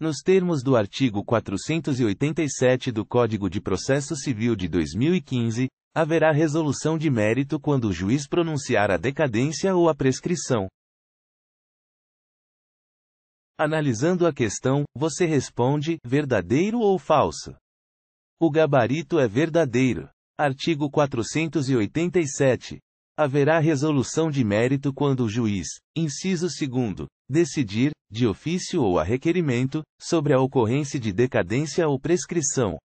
Nos termos do artigo 487 do Código de Processo Civil de 2015, haverá resolução de mérito quando o juiz pronunciar a decadência ou a prescrição. Analisando a questão, você responde: verdadeiro ou falso? O gabarito é verdadeiro. Artigo 487 haverá resolução de mérito quando o juiz, inciso 2, decidir, de ofício ou a requerimento, sobre a ocorrência de decadência ou prescrição,